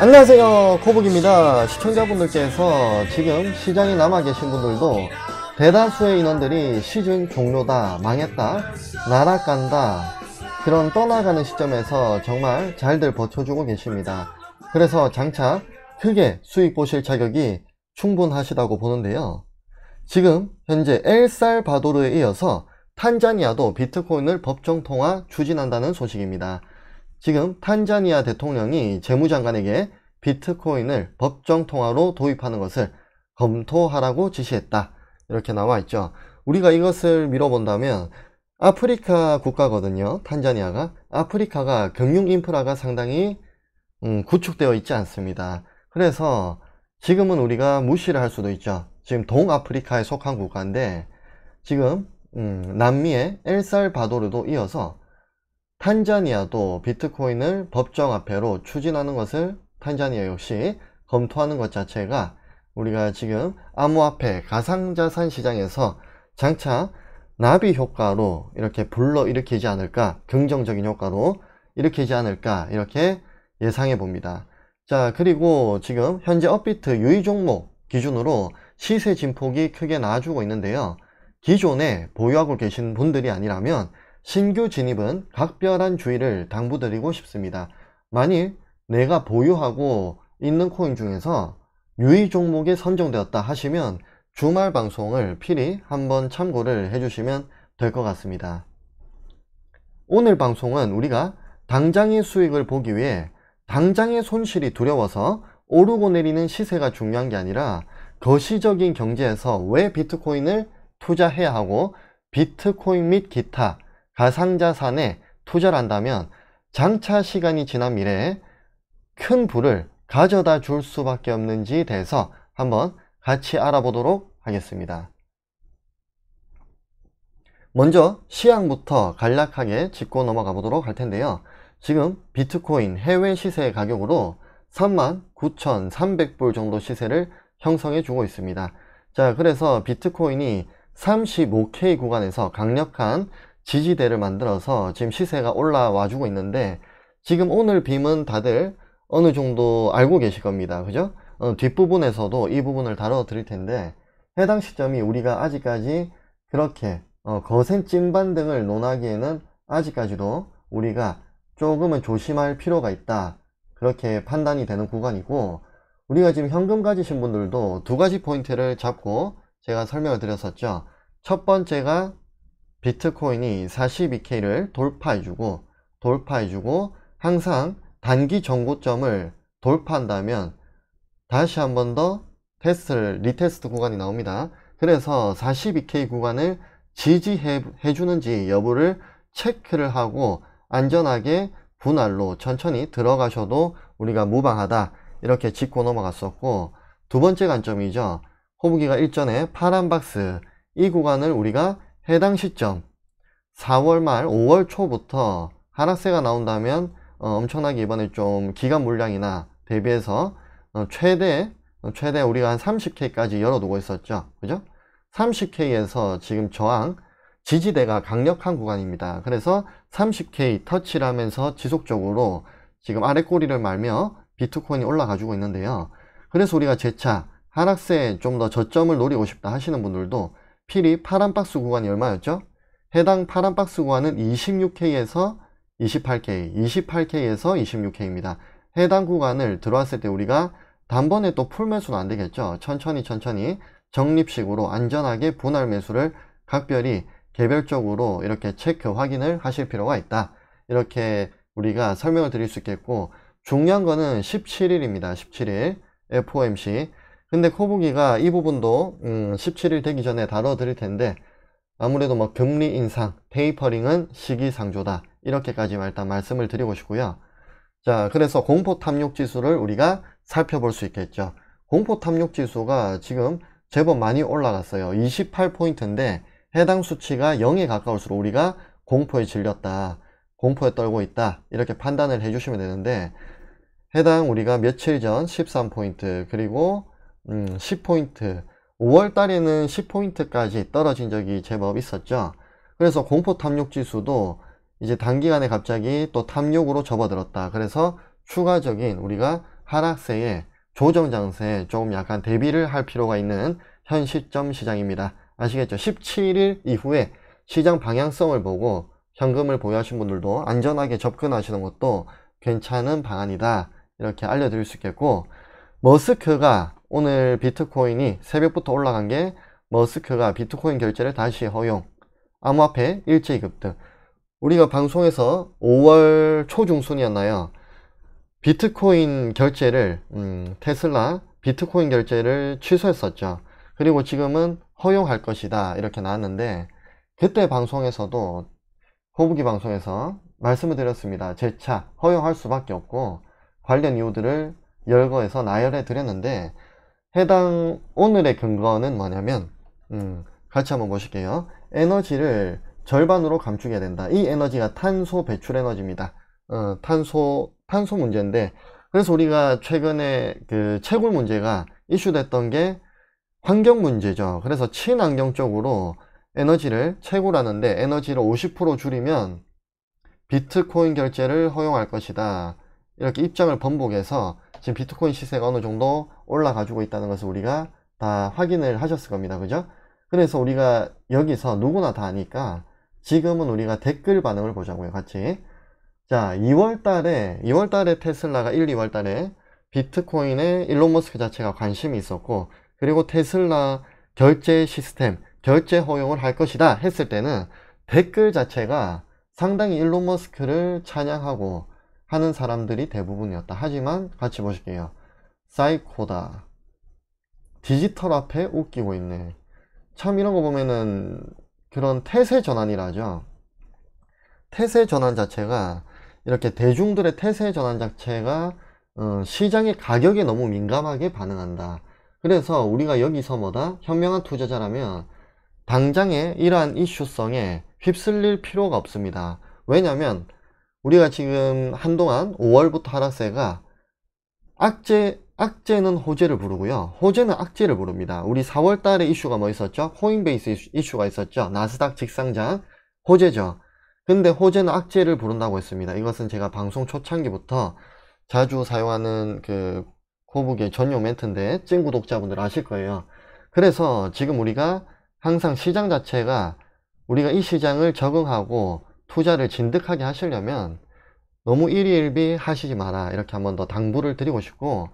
안녕하세요 코북입니다 시청자분들께서 지금 시장에 남아 계신 분들도 대다수의 인원들이 시즌 종료다 망했다 날아간다 그런 떠나가는 시점에서 정말 잘들 버텨주고 계십니다 그래서 장차 크게 수익 보실 자격이 충분하시다고 보는데요 지금 현재 엘살바도르에 이어서 탄자니아도 비트코인을 법정 통화 추진한다는 소식입니다 지금 탄자니아 대통령이 재무장관에게 비트코인을 법정 통화로 도입하는 것을 검토하라고 지시했다. 이렇게 나와 있죠. 우리가 이것을 밀어본다면 아프리카 국가거든요. 탄자니아가. 아프리카가 경융 인프라가 상당히 음, 구축되어 있지 않습니다. 그래서 지금은 우리가 무시를 할 수도 있죠. 지금 동아프리카에 속한 국가인데 지금 음, 남미의 엘살바도르도 이어서 탄자니아도 비트코인을 법정 화폐로 추진하는 것을 탄자니아 역시 검토하는 것 자체가 우리가 지금 암호화폐 가상자산 시장에서 장차 나비 효과로 이렇게 불러 일으키지 않을까 긍정적인 효과로 일으키지 않을까 이렇게 예상해 봅니다 자 그리고 지금 현재 업비트 유의 종목 기준으로 시세 진폭이 크게 나아지고 있는데요 기존에 보유하고 계신 분들이 아니라면 신규 진입은 각별한 주의를 당부드리고 싶습니다. 만일 내가 보유하고 있는 코인 중에서 유의 종목에 선정되었다 하시면 주말 방송을 필히 한번 참고를 해주시면 될 것 같습니다. 오늘 방송은 우리가 당장의 수익을 보기 위해 당장의 손실이 두려워서 오르고 내리는 시세가 중요한 게 아니라 거시적인 경제에서 왜 비트코인을 투자해야 하고 비트코인 및 기타 가상자산에 투자를 한다면 장차 시간이 지난 미래에 큰 부를 가져다 줄 수밖에 없는지 대해서 한번 같이 알아보도록 하겠습니다. 먼저 시향부터 간략하게 짚고 넘어가 보도록 할 텐데요. 지금 비트코인 해외 시세 가격으로 39,300불 정도 시세를 형성해 주고 있습니다. 자, 그래서 비트코인이 35K 구간에서 강력한 지지대를 만들어서 지금 시세가 올라와 주고 있는데 지금 오늘 빔은 다들 어느 정도 알고 계실 겁니다. 그죠? 어, 뒷부분에서도 이 부분을 다뤄 드릴 텐데 해당 시점이 우리가 아직까지 그렇게 어, 거센 찐반등을 논하기에는 아직까지도 우리가 조금은 조심할 필요가 있다 그렇게 판단이 되는 구간이고 우리가 지금 현금 가지신 분들도 두 가지 포인트를 잡고 제가 설명을 드렸었죠 첫 번째가 비트코인이 42K를 돌파해주고 돌파해주고 항상 단기 정고점을 돌파한다면 다시 한 번 더 테스트를 리테스트 구간이 나옵니다. 그래서 42K 구간을 지지해 주는지 여부를 체크를 하고 안전하게 분할로 천천히 들어가셔도 우리가 무방하다 이렇게 짚고 넘어갔었고 두 번째 관점이죠. 호부기가 일전에 파란 박스 이 구간을 우리가 해당 시점 4월 말 5월 초부터 하락세가 나온다면 어, 엄청나게 이번에 좀 기간 물량이나 대비해서 어, 최대 어, 최대 우리가 한 30K까지 열어두고 있었죠 그죠 30K에서 지금 저항 지지대가 강력한 구간입니다 그래서 30K 터치를 하면서 지속적으로 지금 아래 꼬리를 말며 비트코인이 올라가주고 있는데요 그래서 우리가 재차 하락세에 좀 더 저점을 노리고 싶다 하시는 분들도 필이 파란 박스 구간이 얼마였죠? 해당 파란 박스 구간은 26K에서 28K, 28K에서 26K입니다. 해당 구간을 들어왔을 때 우리가 단번에 또 풀매수는 안 되겠죠. 천천히 천천히 적립식으로 안전하게 분할 매수를 각별히 개별적으로 이렇게 체크 확인을 하실 필요가 있다. 이렇게 우리가 설명을 드릴 수 있겠고 중요한 거는 17일입니다. 17일 FOMC 근데 코보기가 이 부분도 음 17일 되기 전에 다뤄드릴 텐데 아무래도 뭐 금리 인상, 테이퍼링은 시기상조다 이렇게까지 일단 말씀을 드리고 싶고요. 자, 그래서 공포 탐욕 지수를 우리가 살펴볼 수 있겠죠. 공포 탐욕 지수가 지금 제법 많이 올라갔어요. 28포인트인데 해당 수치가 0에 가까울수록 우리가 공포에 질렸다. 공포에 떨고 있다. 이렇게 판단을 해주시면 되는데 해당 우리가 며칠 전 13포인트 그리고 음, 10포인트 5월 달에는 10포인트까지 떨어진 적이 제법 있었죠. 그래서 공포 탐욕 지수도 이제 단기간에 갑자기 또 탐욕으로 접어들었다. 그래서 추가적인 우리가 하락세에 조정 장세에 조금 약간 대비를 할 필요가 있는 현 시점 시장입니다. 아시겠죠? 17일 이후에 시장 방향성을 보고 현금을 보유하신 분들도 안전하게 접근하시는 것도 괜찮은 방안이다. 이렇게 알려드릴 수 있겠고 머스크가 오늘 비트코인이 새벽부터 올라간 게 머스크가 비트코인 결제를 다시 허용, 암호화폐 일제이급 등 우리가 방송에서 5월 초중순이었나요? 비트코인 결제를 음, 테슬라 비트코인 결제를 취소했었죠. 그리고 지금은 허용할 것이다 이렇게 나왔는데 그때 방송에서도 호부기 방송에서 말씀을 드렸습니다. 제차 허용할 수밖에 없고 관련 이유들을 열거해서 나열해 드렸는데 해당 오늘의 근거는 뭐냐면 음, 같이 한번 보실게요. 에너지를 절반으로 감추게 된다. 이 에너지가 탄소 배출 에너지입니다. 어, 탄소 탄소 문제인데 그래서 우리가 최근에 그 채굴 문제가 이슈됐던 게 환경 문제죠. 그래서 친환경 쪽으로 에너지를 채굴하는데 에너지를 50% 줄이면 비트코인 결제를 허용할 것이다. 이렇게 입장을 번복해서 지금 비트코인 시세가 어느 정도 올라가지고 있다는 것을 우리가 다 확인을 하셨을 겁니다. 그죠? 그래서 우리가 여기서 누구나 다 아니까 지금은 우리가 댓글 반응을 보자고요. 같이. 자, 2월 달에, 2월 달에 테슬라가 1, 2월 달에 비트코인에 일론 머스크 자체가 관심이 있었고, 그리고 테슬라 결제 시스템, 결제 허용을 할 것이다 했을 때는 댓글 자체가 상당히 일론 머스크를 찬양하고 하는 사람들이 대부분이었다. 하지만 같이 보실게요. 사이코다. 디지털 앞에 웃기고 있네. 참 이런 거 보면은 그런 태세 전환이라죠. 태세 전환 자체가 이렇게 대중들의 태세 전환 자체가 어, 시장의 가격에 너무 민감하게 반응한다. 그래서 우리가 여기서 뭐다? 현명한 투자자라면 당장의 이러한 이슈성에 휩쓸릴 필요가 없습니다. 왜냐면 우리가 지금 한동안 5월부터 하락세가 악재, 악재는 호재를 부르고요. 호재는 악재를 부릅니다. 우리 4월 달에 이슈가 뭐 있었죠? 코인베이스 이슈가 있었죠? 나스닥 직상장 호재죠. 근데 호재는 악재를 부른다고 했습니다. 이것은 제가 방송 초창기부터 자주 사용하는 그 코북의 전용 멘트인데 찐 구독자분들 아실 거예요. 그래서 지금 우리가 항상 시장 자체가 우리가 이 시장을 적응하고 투자를 진득하게 하시려면 너무 일희일비 하시지 마라 이렇게 한번 더 당부를 드리고 싶고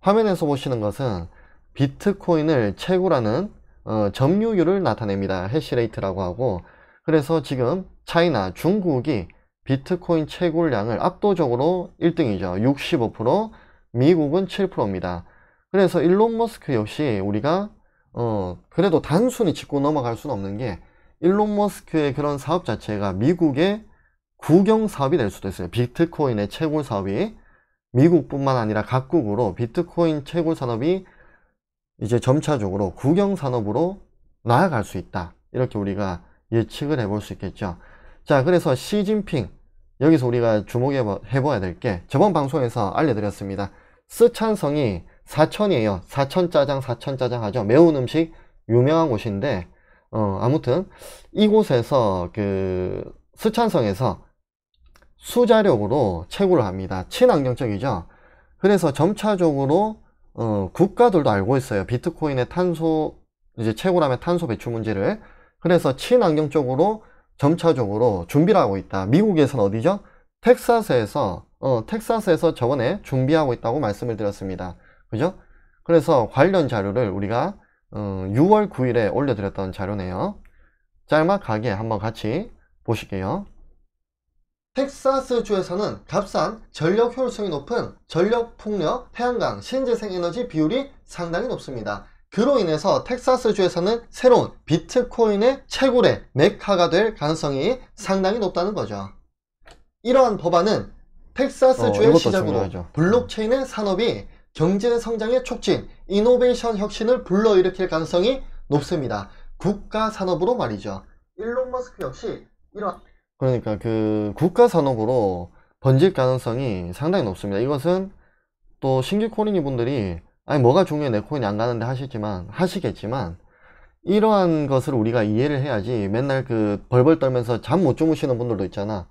화면에서 보시는 것은 비트코인을 최고라는 어, 점유율을 나타냅니다 해시레이트라고 하고 그래서 지금 차이나 중국이 비트코인 채굴량을 압도적으로 1등이죠 65% 미국은 7%입니다 그래서 일론 머스크 역시 우리가 어, 그래도 단순히 짚고 넘어갈 수는 없는 게 일론 머스크의 그런 사업 자체가 미국의 구경 사업이 될 수도 있어요. 비트코인의 채굴 사업이 미국뿐만 아니라 각국으로 비트코인 채굴 산업이 이제 점차적으로 구경 산업으로 나아갈 수 있다. 이렇게 우리가 예측을 해볼 수 있겠죠. 자, 그래서 시진핑 여기서 우리가 주목해 봐야 될 게 저번 방송에서 알려드렸습니다. 쓰촨성이 사천이에요. 사천 짜장, 사천 짜장 하죠. 매운 음식 유명한 곳인데 어, 아무튼 이곳에서 그 스촨성에서 수자력으로 채굴을 합니다. 친환경적이죠. 그래서 점차적으로 어, 국가들도 알고 있어요. 비트코인의 탄소 이제 채굴하면 탄소 배출 문제를 그래서 친환경적으로 점차적으로 준비를 하고 있다. 미국에서는 어디죠? 텍사스에서 어, 텍사스에서 저번에 준비하고 있다고 말씀을 드렸습니다. 그죠? 그래서 관련 자료를 우리가 어, 6월 9일에 올려드렸던 자료네요. 짤막하게 한번 같이 보실게요. 텍사스주에서는 값싼 전력 효율성이 높은 전력 풍력, 태양광, 신재생 에너지 비율이 상당히 높습니다. 그로 인해서 텍사스주에서는 새로운 비트코인의 채굴의 메카가 될 가능성이 상당히 높다는 거죠. 이러한 법안은 어, 텍사스주의 어, 시작으로 중요하죠. 블록체인의 산업이 경제 성장의 촉진, 이노베이션 혁신을 불러일으킬 가능성이 높습니다. 국가 산업으로 말이죠. 일론 머스크 역시 이런 그러니까 그 국가 산업으로 번질 가능성이 상당히 높습니다. 이것은 또 신규 코린이 분들이 아니 뭐가 중요해 내 코인이 안 가는데 하시지만 하시겠지만 이러한 것을 우리가 이해를 해야지 맨날 그 벌벌 떨면서 잠 못 주무시는 분들도 있잖아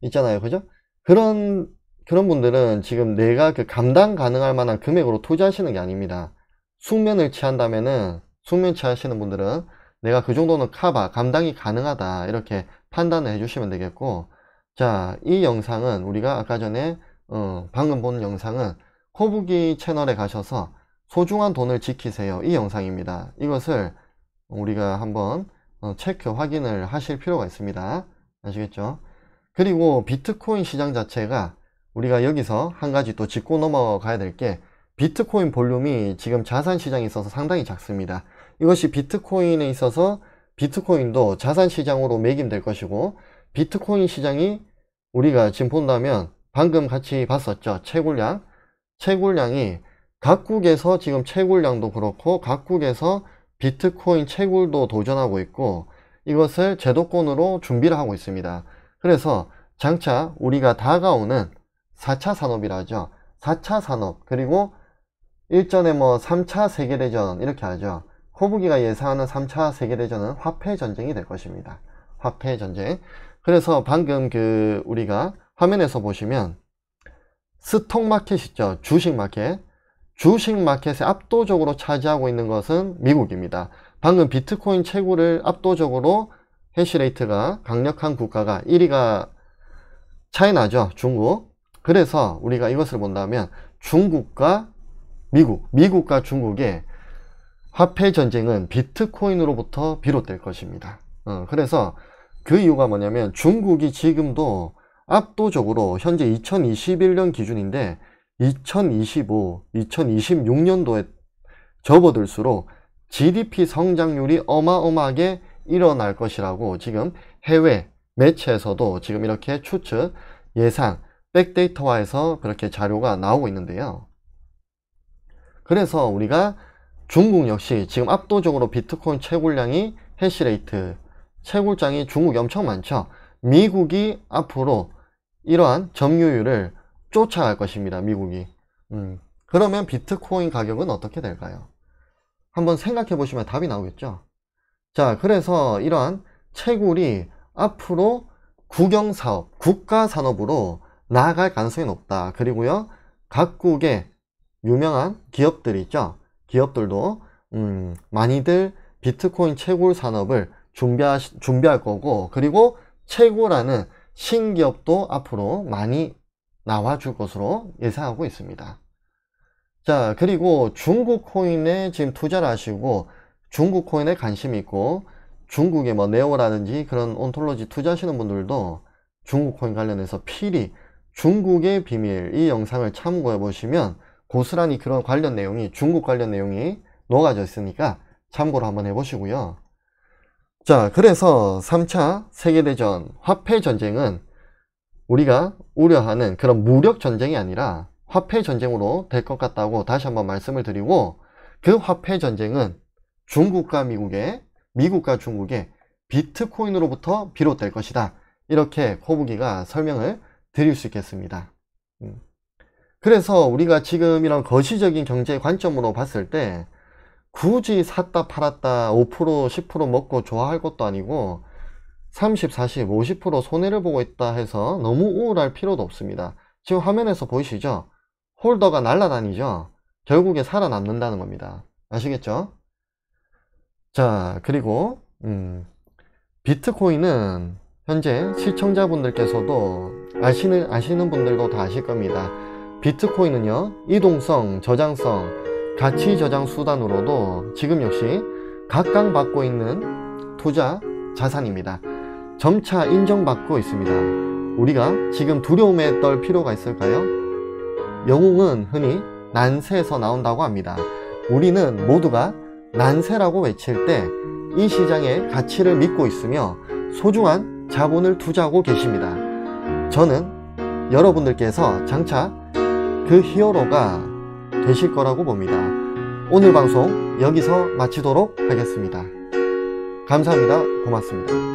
있잖아요 그죠 그런 그런 분들은 지금 내가 그 감당 가능할 만한 금액으로 투자하시는 게 아닙니다. 숙면을 취한다면은 숙면 취하시는 분들은 내가 그 정도는 카바 감당이 가능하다 이렇게 판단을 해주시면 되겠고 자 이 영상은 우리가 아까 전에 어, 방금 본 영상은 코부기 채널에 가셔서 소중한 돈을 지키세요 이 영상입니다 이것을 우리가 한번 어, 체크 확인을 하실 필요가 있습니다 아시겠죠 그리고 비트코인 시장 자체가 우리가 여기서 한 가지 또 짚고 넘어가야 될 게 비트코인 볼륨이 지금 자산 시장에 있어서 상당히 작습니다. 이것이 비트코인에 있어서 비트코인도 자산 시장으로 매김될 것이고 비트코인 시장이 우리가 지금 본다면 방금 같이 봤었죠. 채굴량. 채굴량이 각국에서 지금 채굴량도 그렇고 각국에서 비트코인 채굴도 도전하고 있고 이것을 제도권으로 준비를 하고 있습니다. 그래서 장차 우리가 다가오는 4차 산업이라 하죠. 4차 산업 그리고 일전에 뭐 3차 세계대전 이렇게 하죠. 호부기가 예상하는 3차 세계대전은 화폐 전쟁이 될 것입니다. 화폐 전쟁. 그래서 방금 그 우리가 화면에서 보시면 스톡마켓 있죠. 주식마켓. 주식마켓에 압도적으로 차지하고 있는 것은 미국입니다. 방금 비트코인 채굴을 압도적으로 해시레이트가 강력한 국가가 1위가 차이나죠. 중국. 그래서 우리가 이것을 본다면 중국과 미국, 미국과 중국의 화폐 전쟁은 비트코인으로부터 비롯될 것입니다. 어, 그래서 그 이유가 뭐냐면 중국이 지금도 압도적으로 현재 2021년 기준인데 2025, 2026년도에 접어들수록 GDP 성장률이 어마어마하게 일어날 것이라고 지금 해외 매체에서도 지금 이렇게 추측, 예상, 백데이터화해서 그렇게 자료가 나오고 있는데요. 그래서 우리가 중국 역시 지금 압도적으로 비트코인 채굴량이 해시레이트 채굴장이 중국이 엄청 많죠. 미국이 앞으로 이러한 점유율을 쫓아갈 것입니다. 미국이. 음, 그러면 비트코인 가격은 어떻게 될까요? 한번 생각해 보시면 답이 나오겠죠. 자, 그래서 이러한 채굴이 앞으로 국영사업, 국가산업으로 나아갈 가능성이 높다. 그리고요, 각국의 유명한 기업들이 있죠. 기업들도 음, 많이들 비트코인 채굴 산업을 준비하, 준비할 거고 그리고 채굴하는 신기업도 앞으로 많이 나와 줄 것으로 예상하고 있습니다. 자 그리고 중국 코인에 지금 투자를 하시고 중국 코인에 관심이 있고 중국의 뭐 네오라든지 그런 온톨로지 투자하시는 분들도 중국 코인 관련해서 필히 중국의 비밀 이 영상을 참고해 보시면 고스란히 그런 관련 내용이 중국 관련 내용이 녹아져 있으니까 참고로 한번 해보시고요. 자 그래서 3차 세계대전 화폐전쟁은 우리가 우려하는 그런 무력전쟁이 아니라 화폐전쟁으로 될 것 같다고 다시 한번 말씀을 드리고 그 화폐전쟁은 중국과 미국의 미국과 중국의 비트코인으로부터 비롯될 것이다. 이렇게 코부기가 설명을 드릴 수 있겠습니다. 음. 그래서 우리가 지금 이런 거시적인 경제 관점으로 봤을 때 굳이 샀다 팔았다 5% 10% 먹고 좋아할 것도 아니고 30, 40, 50% 손해를 보고 있다 해서 너무 우울할 필요도 없습니다. 지금 화면에서 보이시죠? 홀더가 날아다니죠? 결국에 살아남는다는 겁니다. 아시겠죠? 자, 그리고 음, 비트코인은 현재 시청자분들께서도 아시는, 아시는 분들도 다 아실 겁니다. 비트코인은요, 이동성, 저장성, 가치 저장 수단으로도 지금 역시 각광받고 있는 투자 자산입니다. 점차 인정받고 있습니다. 우리가 지금 두려움에 떨 필요가 있을까요? 영웅은 흔히 난세에서 나온다고 합니다. 우리는 모두가 난세라고 외칠 때 이 시장의 가치를 믿고 있으며 소중한 자본을 투자하고 계십니다. 저는 여러분들께서 장차 그 히어로가 되실 거라고 봅니다. 오늘 방송 여기서 마치도록 하겠습니다. 감사합니다. 고맙습니다.